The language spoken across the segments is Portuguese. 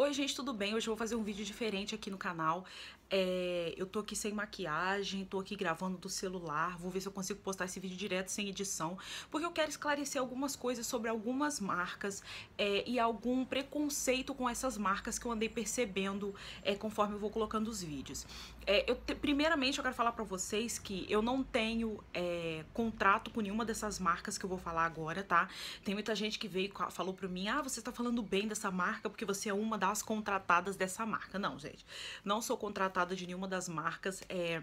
Oi gente, tudo bem? Hoje eu vou fazer um vídeo diferente aqui no canal é, eu tô aqui sem maquiagem, tô aqui gravando do celular, vou ver se eu consigo postar esse vídeo direto sem edição, porque eu quero esclarecer algumas coisas sobre algumas marcas é, e algum preconceito com essas marcas que eu andei percebendo é, conforme eu vou colocando os vídeos. É, eu te, primeiramente, eu quero falar pra vocês que eu não tenho é, contrato com nenhuma dessas marcas que eu vou falar agora, tá? Tem muita gente que veio e falou pra mim, ah, você tá falando bem dessa marca porque você é uma das contratadas dessa marca. Não, gente, não sou contratada contratada de nenhuma das marcas. É,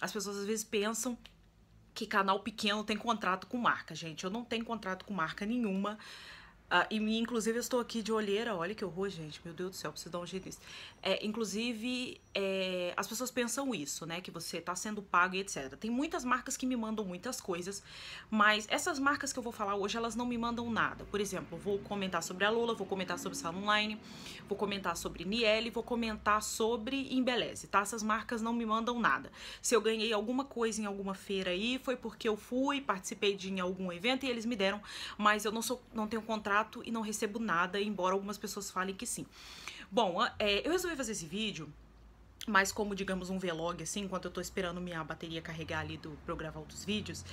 as pessoas às vezes pensam que canal pequeno tem contrato com marca, gente. Eu não tenho contrato com marca nenhuma. Ah, e inclusive eu estou aqui de olheira, olha que horror, gente, meu Deus do céu, preciso dar um jeito nisso. É, inclusive, é, as pessoas pensam isso, né, que você está sendo pago e etc. Tem muitas marcas que me mandam muitas coisas, mas essas marcas que eu vou falar hoje, elas não me mandam nada. Por exemplo, vou comentar sobre a Lula, vou comentar sobre Sala Online, vou comentar sobre Niele, vou comentar sobre Embeleze, tá? Essas marcas não me mandam nada. Se eu ganhei alguma coisa em alguma feira aí, foi porque eu fui, participei de em algum evento e eles me deram, mas eu não, sou, não tenho contrato contrato e não recebo nada, embora algumas pessoas falem que sim. Bom, é, eu resolvi fazer esse vídeo mas como, digamos, um vlog, assim, enquanto eu tô esperando minha bateria carregar ali do, pra eu gravar outros vídeos,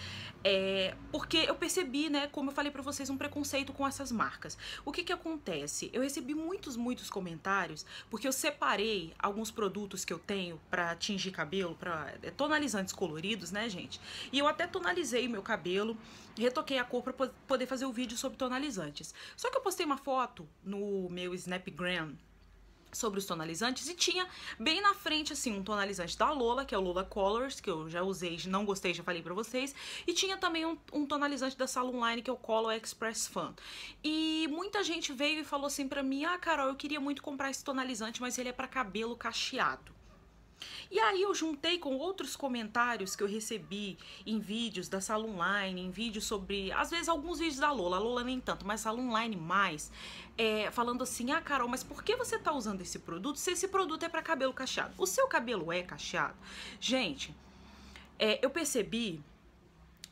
é, porque eu percebi, né, como eu falei pra vocês, um preconceito com essas marcas. O que que acontece? Eu recebi muitos, muitos comentários, porque eu separei alguns produtos que eu tenho pra tingir cabelo, pra é, tonalizantes coloridos, né, gente? E eu até tonalizei o meu cabelo, retoquei a cor pra poder fazer o vídeo sobre tonalizantes. Só que eu postei uma foto no meu Snapgram, sobre os tonalizantes e tinha bem na frente assim um tonalizante da Lola, que é o Lola Colors, que eu já usei, não gostei, já falei para vocês, e tinha também um, um, tonalizante da Sala Online que é o Color Express Fan. E muita gente veio e falou assim para mim: "Ah, Carol, eu queria muito comprar esse tonalizante, mas ele é para cabelo cacheado". E aí eu juntei com outros comentários que eu recebi em vídeos da sala online, em vídeos sobre, às vezes alguns vídeos da Lola, a Lola nem tanto, mas sala online mais, é, falando assim, ah Carol, mas por que você tá usando esse produto se esse produto é para cabelo cacheado? O seu cabelo é cacheado? Gente, é, eu percebi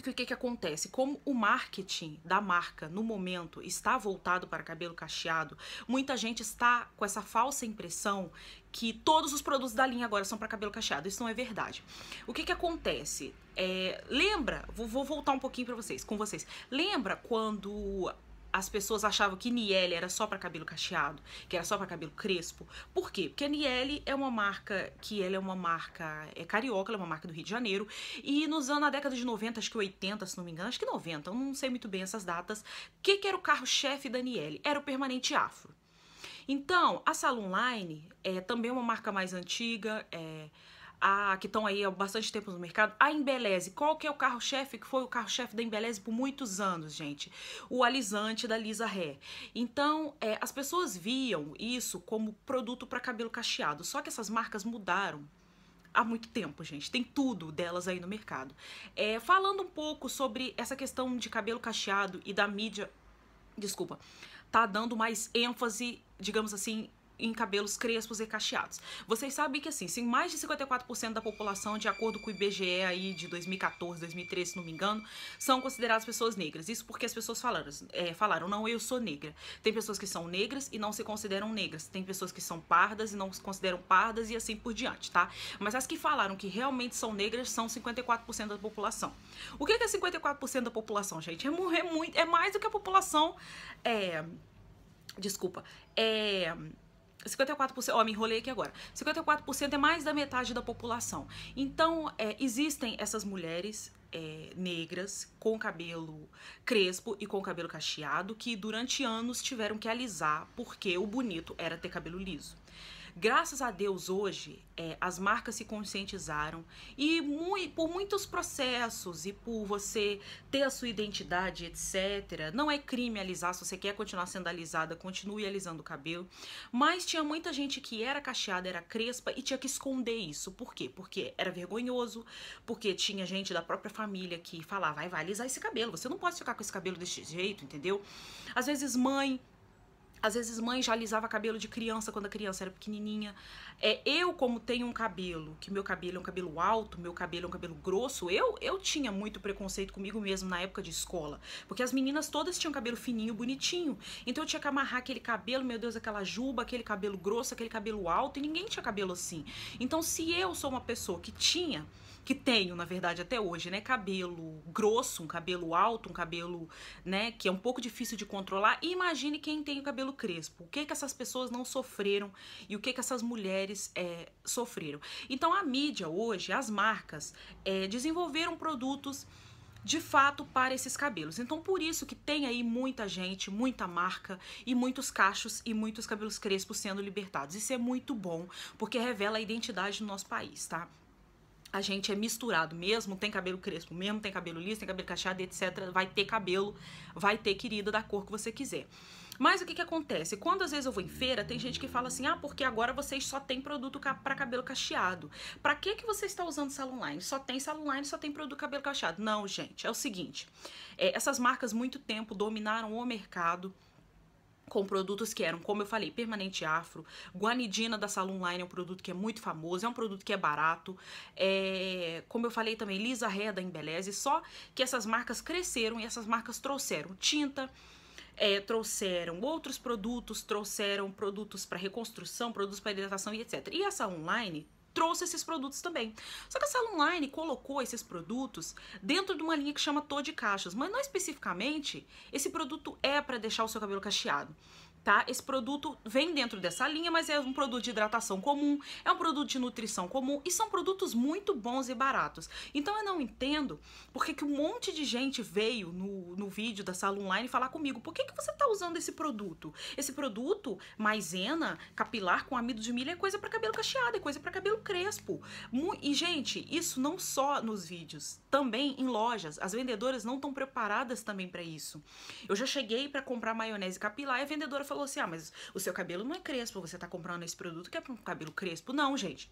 o que, que acontece? Como o marketing da marca no momento está voltado para cabelo cacheado, muita gente está com essa falsa impressão que todos os produtos da linha agora são para cabelo cacheado. Isso não é verdade. O que, que acontece? É, lembra, vou, vou voltar um pouquinho para vocês, com vocês. Lembra quando as pessoas achavam que Niele era só para cabelo cacheado, que era só para cabelo crespo. Por quê? Porque a Niele é uma marca que ela é uma marca é carioca, ela é uma marca do Rio de Janeiro, e nos anos na década de 90, acho que 80, se não me engano, acho que 90, eu não sei muito bem essas datas. O que, que era o carro-chefe da Niele? Era o permanente afro. Então, a Salon Line é também é uma marca mais antiga, é a, que estão aí há bastante tempo no mercado, a Embeleze. Qual que é o carro-chefe, que foi o carro-chefe da Embeleze por muitos anos, gente? O alisante da Lisa Hair. Então, é, as pessoas viam isso como produto para cabelo cacheado, só que essas marcas mudaram há muito tempo, gente. Tem tudo delas aí no mercado. É, falando um pouco sobre essa questão de cabelo cacheado e da mídia, desculpa, tá dando mais ênfase, digamos assim, em cabelos crespos e cacheados. Vocês sabem que assim, sim, mais de 54% da população, de acordo com o IBGE aí de 2014, 2013, se não me engano, são consideradas pessoas negras. Isso porque as pessoas falaram, é, falaram, não, eu sou negra. Tem pessoas que são negras e não se consideram negras. Tem pessoas que são pardas e não se consideram pardas e assim por diante, tá? Mas as que falaram que realmente são negras são 54% da população. O que é 54% é da população, gente? É, é, muito, é mais do que a população... É, desculpa, é, 54%, ó, me enrolei aqui agora. 54% é mais da metade da população. Então, é, existem essas mulheres é, negras com cabelo crespo e com cabelo cacheado que durante anos tiveram que alisar porque o bonito era ter cabelo liso. Graças a Deus hoje é, as marcas se conscientizaram e por muitos processos e por você ter a sua identidade, etc. Não é crime alisar, se você quer continuar sendo alisada, continue alisando o cabelo. Mas tinha muita gente que era cacheada, era crespa e tinha que esconder isso. Por quê? Porque era vergonhoso, porque tinha gente da própria família que falava, vai, vai alisar esse cabelo, você não pode ficar com esse cabelo desse jeito, entendeu? Às vezes mãe às vezes mãe já alisava cabelo de criança quando a criança era pequenininha. É, eu como tenho um cabelo, que meu cabelo é um cabelo alto, meu cabelo é um cabelo grosso, eu eu tinha muito preconceito comigo mesmo na época de escola, porque as meninas todas tinham cabelo fininho, bonitinho. Então eu tinha que amarrar aquele cabelo, meu Deus, aquela juba, aquele cabelo grosso, aquele cabelo alto, e ninguém tinha cabelo assim. Então se eu sou uma pessoa que tinha que tenho, na verdade, até hoje, né? Cabelo grosso, um cabelo alto, um cabelo, né, que é um pouco difícil de controlar. E imagine quem tem o cabelo crespo. O que que essas pessoas não sofreram e o que que essas mulheres é, sofreram. Então a mídia hoje, as marcas, é, desenvolveram produtos de fato para esses cabelos. Então por isso que tem aí muita gente, muita marca e muitos cachos e muitos cabelos crespos sendo libertados. Isso é muito bom, porque revela a identidade do nosso país, tá? a gente é misturado mesmo, tem cabelo crespo mesmo, tem cabelo liso, tem cabelo cacheado, etc. Vai ter cabelo, vai ter querida da cor que você quiser. Mas o que que acontece? Quando às vezes eu vou em feira, tem gente que fala assim: "Ah, porque agora vocês só tem produto para cabelo cacheado. Para que que você está usando salon line? Só tem salon line, só tem produto cabelo cacheado". Não, gente, é o seguinte. É, essas marcas muito tempo dominaram o mercado com produtos que eram, como eu falei, permanente afro, guanidina da Salon Line é um produto que é muito famoso, é um produto que é barato, é, como eu falei também, Lisa Hair da Embeleze, só que essas marcas cresceram e essas marcas trouxeram tinta, é, trouxeram outros produtos, trouxeram produtos para reconstrução, produtos para hidratação e etc. E essa online trouxe esses produtos também. Só que a sala online colocou esses produtos dentro de uma linha que chama Tô de Caixas, mas não especificamente, esse produto é para deixar o seu cabelo cacheado tá? Esse produto vem dentro dessa linha, mas é um produto de hidratação comum, é um produto de nutrição comum e são produtos muito bons e baratos. Então eu não entendo porque que um monte de gente veio no, no vídeo da sala online falar comigo, por que, que você tá usando esse produto? Esse produto, maisena, capilar com amido de milho é coisa para cabelo cacheado, é coisa para cabelo crespo. E gente, isso não só nos vídeos, também em lojas. As vendedoras não estão preparadas também para isso. Eu já cheguei para comprar maionese capilar e a vendedora falou assim: ah, mas o seu cabelo não é crespo, você tá comprando esse produto que é pra um cabelo crespo. Não, gente.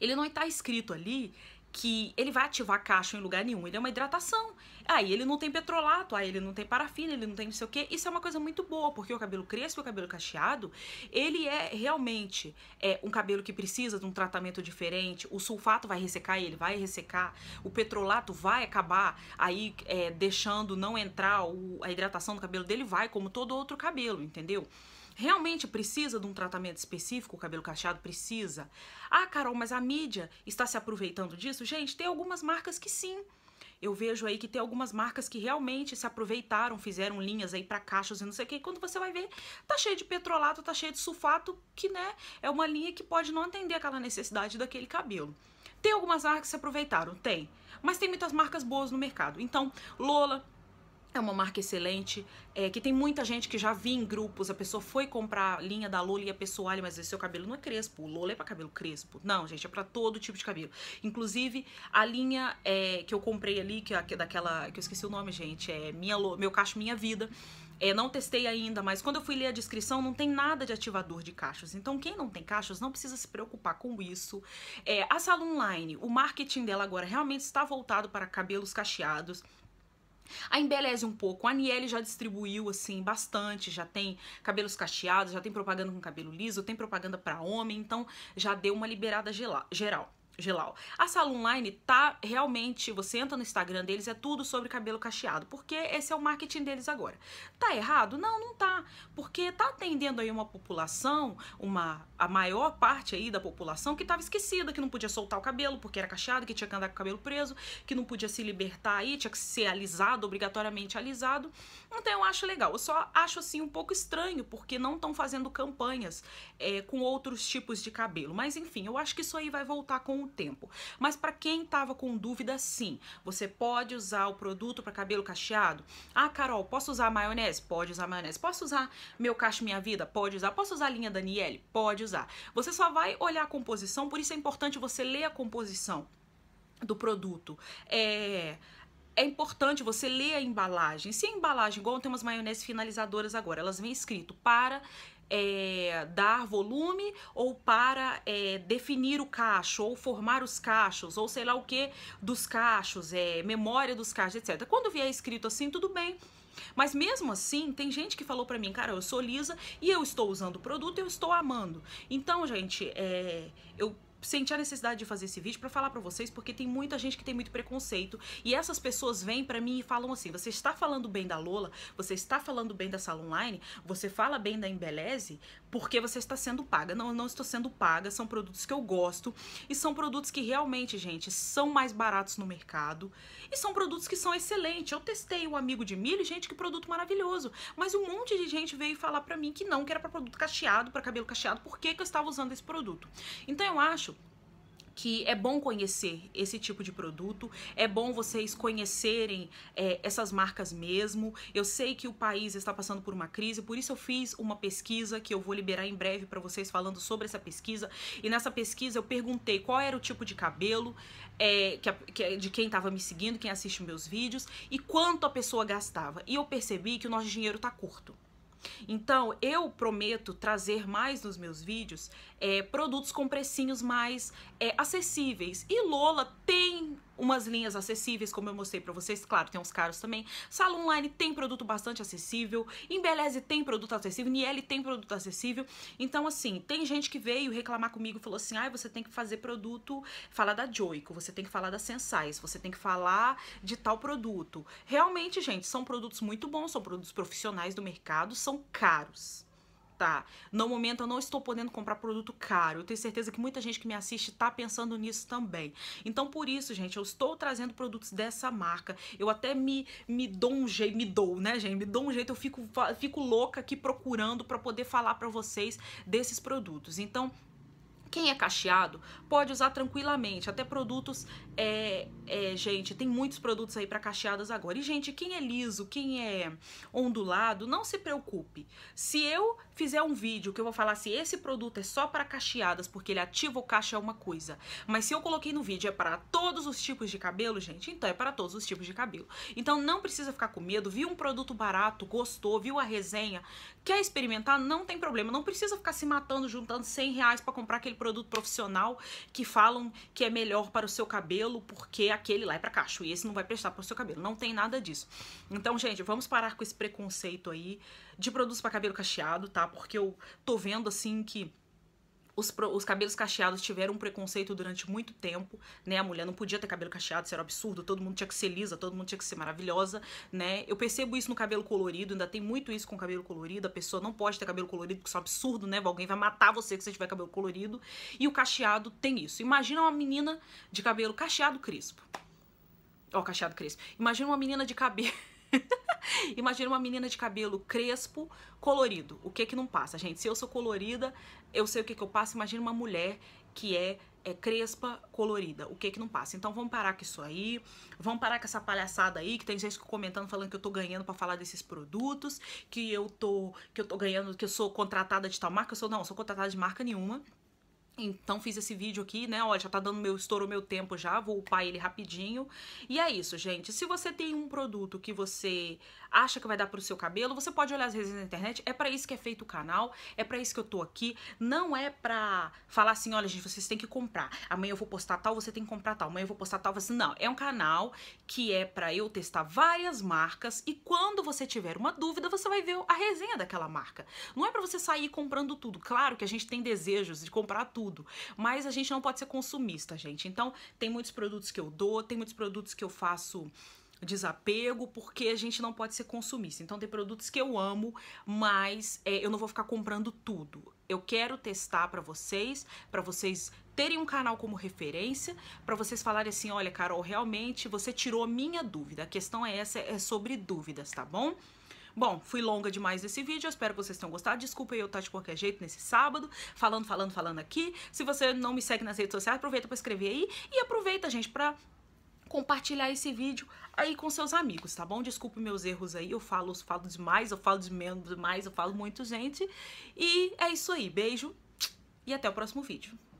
Ele não está escrito ali que ele vai ativar caixa em lugar nenhum, ele é uma hidratação. Aí ele não tem petrolato, aí ele não tem parafina, ele não tem não sei o que. Isso é uma coisa muito boa, porque o cabelo crespo e o cabelo cacheado, ele é realmente é um cabelo que precisa de um tratamento diferente. O sulfato vai ressecar ele, vai ressecar. O petrolato vai acabar aí é, deixando não entrar o, a hidratação do cabelo dele, vai como todo outro cabelo, entendeu? Realmente precisa de um tratamento específico, o cabelo cacheado precisa. Ah, Carol, mas a mídia está se aproveitando disso? Gente, tem algumas marcas que sim. Eu vejo aí que tem algumas marcas que realmente se aproveitaram, fizeram linhas aí para caixas e não sei o que. quando você vai ver, tá cheio de petrolato, tá cheio de sulfato, que né, é uma linha que pode não atender aquela necessidade daquele cabelo. Tem algumas marcas que se aproveitaram? Tem. Mas tem muitas marcas boas no mercado. Então, Lola, é uma marca excelente, é, que tem muita gente que já vi em grupos, a pessoa foi comprar a linha da Lola e a pessoa olha, mas o seu cabelo não é crespo, o Lola é pra cabelo crespo. Não, gente, é pra todo tipo de cabelo. Inclusive, a linha é, que eu comprei ali, que é daquela, que eu esqueci o nome, gente, é minha, Meu Cacho Minha Vida, é, não testei ainda, mas quando eu fui ler a descrição, não tem nada de ativador de cachos. Então, quem não tem cachos não precisa se preocupar com isso. É, a Salon o marketing dela agora realmente está voltado para cabelos cacheados. A embeleze um pouco. A Aniele já distribuiu, assim, bastante. Já tem cabelos cacheados, já tem propaganda com cabelo liso, tem propaganda para homem. Então, já deu uma liberada geral. Gelal. A sala online tá realmente, você entra no Instagram deles, é tudo sobre cabelo cacheado, porque esse é o marketing deles agora. Tá errado? Não, não tá, porque tá atendendo aí uma população, uma a maior parte aí da população que tava esquecida, que não podia soltar o cabelo porque era cacheado, que tinha que andar com o cabelo preso, que não podia se libertar aí, tinha que ser alisado, obrigatoriamente alisado. Então eu acho legal. Eu só acho assim um pouco estranho, porque não estão fazendo campanhas é, com outros tipos de cabelo. Mas enfim, eu acho que isso aí vai voltar com o tempo. Mas para quem estava com dúvida, sim, você pode usar o produto para cabelo cacheado. Ah, Carol, posso usar maionese? Pode usar maionese. Posso usar meu cacho minha vida? Pode usar. Posso usar a linha Daniele? Pode usar. Você só vai olhar a composição, por isso é importante você ler a composição do produto. É é importante você ler a embalagem. Se a embalagem, igual tem umas maionese finalizadoras agora, elas vêm escrito para é, dar volume ou para é, definir o cacho ou formar os cachos ou sei lá o que dos cachos, é, memória dos cachos, etc. Quando vier escrito assim, tudo bem. Mas mesmo assim, tem gente que falou para mim, cara, eu sou lisa e eu estou usando o produto, eu estou amando. Então, gente, é, eu senti a necessidade de fazer esse vídeo para falar para vocês, porque tem muita gente que tem muito preconceito e essas pessoas vêm para mim e falam assim: "Você está falando bem da Lola, você está falando bem da sala online, você fala bem da Embeleze, porque você está sendo paga". Não, eu não estou sendo paga, são produtos que eu gosto e são produtos que realmente, gente, são mais baratos no mercado e são produtos que são excelentes. Eu testei o amigo de milho, gente, que produto maravilhoso, mas um monte de gente veio falar para mim que não, que era para produto cacheado, para cabelo cacheado, por que que eu estava usando esse produto? Então eu acho que é bom conhecer esse tipo de produto, é bom vocês conhecerem é, essas marcas mesmo. Eu sei que o país está passando por uma crise, por isso eu fiz uma pesquisa que eu vou liberar em breve para vocês falando sobre essa pesquisa. E nessa pesquisa eu perguntei qual era o tipo de cabelo é, que, que, é de quem estava me seguindo, quem assiste meus vídeos e quanto a pessoa gastava. E eu percebi que o nosso dinheiro está curto. Então, eu prometo trazer mais nos meus vídeos é, produtos com precinhos mais é, acessíveis. E Lola tem umas linhas acessíveis, como eu mostrei para vocês, claro, tem uns caros também. Sala Online tem produto bastante acessível, Embeleze tem produto acessível, Niele tem produto acessível. Então, assim, tem gente que veio reclamar comigo e falou assim, ah, você tem que fazer produto, falar da Joico, você tem que falar da Sensais, você tem que falar de tal produto. Realmente, gente, são produtos muito bons, são produtos profissionais do mercado, são caros tá. No momento eu não estou podendo comprar produto caro. Eu tenho certeza que muita gente que me assiste tá pensando nisso também. Então por isso, gente, eu estou trazendo produtos dessa marca. Eu até me, me dou um jeito, me dou, né, gente? Me dou um jeito, eu fico, fico louca aqui procurando para poder falar para vocês desses produtos. Então quem é cacheado pode usar tranquilamente, até produtos, é, é, gente, tem muitos produtos aí para cacheadas agora. E, gente, quem é liso, quem é ondulado, não se preocupe. Se eu fizer um vídeo que eu vou falar se assim, esse produto é só para cacheadas, porque ele ativa o cacho é uma coisa. Mas se eu coloquei no vídeo é para todos os tipos de cabelo, gente, então é para todos os tipos de cabelo. Então não precisa ficar com medo, viu um produto barato, gostou, viu a resenha, Quer experimentar? Não tem problema. Não precisa ficar se matando, juntando 100 reais para comprar aquele produto profissional que falam que é melhor para o seu cabelo, porque aquele lá é para cacho e esse não vai prestar para o seu cabelo. Não tem nada disso. Então, gente, vamos parar com esse preconceito aí de produtos para cabelo cacheado, tá? Porque eu tô vendo assim que os, os, cabelos cacheados tiveram um preconceito durante muito tempo, né? A mulher não podia ter cabelo cacheado, isso era um absurdo, todo mundo tinha que ser lisa, todo mundo tinha que ser maravilhosa, né? Eu percebo isso no cabelo colorido, ainda tem muito isso com cabelo colorido, a pessoa não pode ter cabelo colorido, porque isso é um absurdo, né? Alguém vai matar você se você tiver cabelo colorido. E o cacheado tem isso. Imagina uma menina de cabelo cacheado crispo. Ó, oh, cacheado crispo. Imagina uma menina de cabelo. Imagina uma menina de cabelo crespo, colorido. O que é que não passa, gente? Se eu sou colorida, eu sei o que que eu passo. Imagina uma mulher que é, é crespa, colorida. O que é que não passa? Então vamos parar com isso aí. Vamos parar com essa palhaçada aí, que tem gente comentando falando que eu tô ganhando para falar desses produtos, que eu tô que eu tô ganhando, que eu sou contratada de tal marca, eu sou não, eu sou contratada de marca nenhuma. Então fiz esse vídeo aqui, né? Olha, já tá dando meu estouro, meu tempo já, vou upar ele rapidinho. E é isso, gente. Se você tem um produto que você acha que vai dar pro seu cabelo, você pode olhar as resenhas na internet. É para isso que é feito o canal, é para isso que eu tô aqui. Não é pra falar assim, olha, gente, vocês têm que comprar. Amanhã eu vou postar tal, você tem que comprar tal. Amanhã eu vou postar tal, você não. É um canal que é para eu testar várias marcas e quando você tiver uma dúvida, você vai ver a resenha daquela marca. Não é para você sair comprando tudo. Claro que a gente tem desejos de comprar tudo tudo. Mas a gente não pode ser consumista, gente. Então, tem muitos produtos que eu dou, tem muitos produtos que eu faço desapego, porque a gente não pode ser consumista. Então tem produtos que eu amo, mas é, eu não vou ficar comprando tudo. Eu quero testar para vocês, para vocês terem um canal como referência, para vocês falarem assim, olha, Carol, realmente você tirou a minha dúvida. A questão é essa, é sobre dúvidas, tá bom? Bom, fui longa demais nesse vídeo, espero que vocês tenham gostado. Desculpa eu estar de qualquer jeito nesse sábado, falando, falando, falando aqui. Se você não me segue nas redes sociais, aproveita para escrever aí e aproveita, gente, para compartilhar esse vídeo aí com seus amigos, tá bom? Desculpe meus erros aí, eu falo, eu falo demais, eu falo de menos demais, eu falo muito, gente. E é isso aí, beijo e até o próximo vídeo.